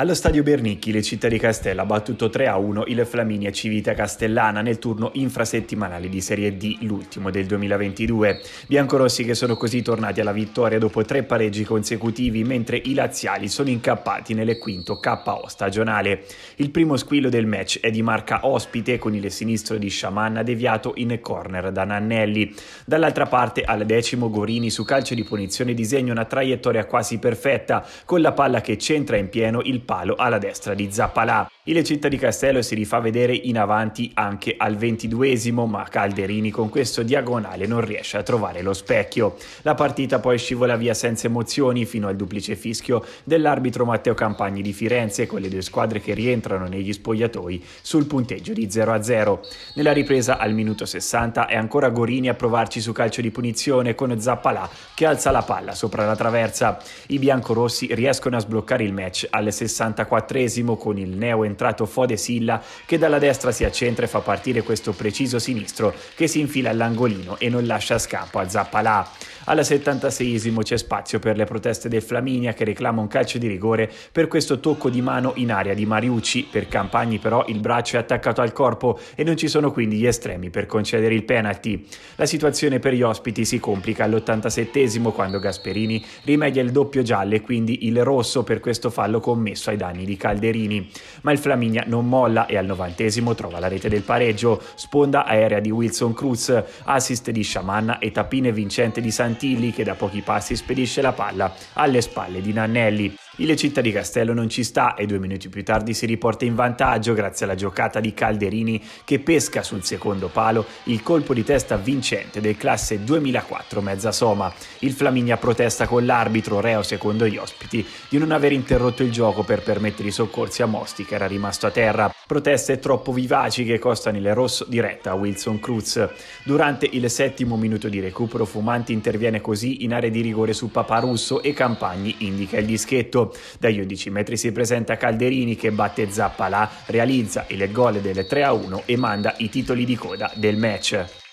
Allo stadio Bernicchi, le città di Castella ha battuto 3-1 il Flaminia Civita Castellana nel turno infrasettimanale di Serie D, l'ultimo del 2022. Biancorossi che sono così tornati alla vittoria dopo tre pareggi consecutivi, mentre i laziali sono incappati nel quinto KO stagionale. Il primo squillo del match è di marca ospite con il sinistro di Sciamanna deviato in corner da Nannelli. Dall'altra parte al decimo Gorini su calcio di punizione disegna una traiettoria quasi perfetta, con la palla che centra in pieno il palo alla destra di Zappalà. Il Città di Castello si rifà vedere in avanti anche al ventiduesimo, ma Calderini con questo diagonale non riesce a trovare lo specchio. La partita poi scivola via senza emozioni fino al duplice fischio dell'arbitro Matteo Campagni di Firenze con le due squadre che rientrano negli spogliatoi sul punteggio di 0-0. Nella ripresa al minuto 60 è ancora Gorini a provarci su calcio di punizione con Zappalà che alza la palla sopra la traversa. I biancorossi riescono a sbloccare il match al 60 64esimo con il neo entrato Fode Silla che dalla destra si accentra e fa partire questo preciso sinistro che si infila all'angolino e non lascia scampo a Zappalà. Alla 76esimo c'è spazio per le proteste del Flaminia che reclama un calcio di rigore per questo tocco di mano in aria di Mariucci, per Campagni però il braccio è attaccato al corpo e non ci sono quindi gli estremi per concedere il penalty. La situazione per gli ospiti si complica all'87esimo quando Gasperini rimedia il doppio giallo e quindi il rosso per questo fallo commesso messo ai danni di Calderini. Ma il Flaminia non molla e al novantesimo trova la rete del pareggio, sponda aerea di Wilson Cruz, assist di Sciamanna e tapine vincente di Santilli che da pochi passi spedisce la palla alle spalle di Nannelli. Il Città di Castello non ci sta e due minuti più tardi si riporta in vantaggio grazie alla giocata di Calderini che pesca sul secondo palo il colpo di testa vincente del classe 2004 mezza soma. Il Flaminia protesta con l'arbitro reo secondo gli ospiti di non aver interrotto il gioco per permettere i soccorsi a Mosti che era rimasto a terra proteste troppo vivaci che costano il rosso diretta a Wilson Cruz. Durante il settimo minuto di recupero Fumanti interviene così in area di rigore su Papa Russo e Campagni indica il dischetto. Dagli 11 metri si presenta Calderini che batte Zappalà, realizza il gol del 3-1 e manda i titoli di coda del match.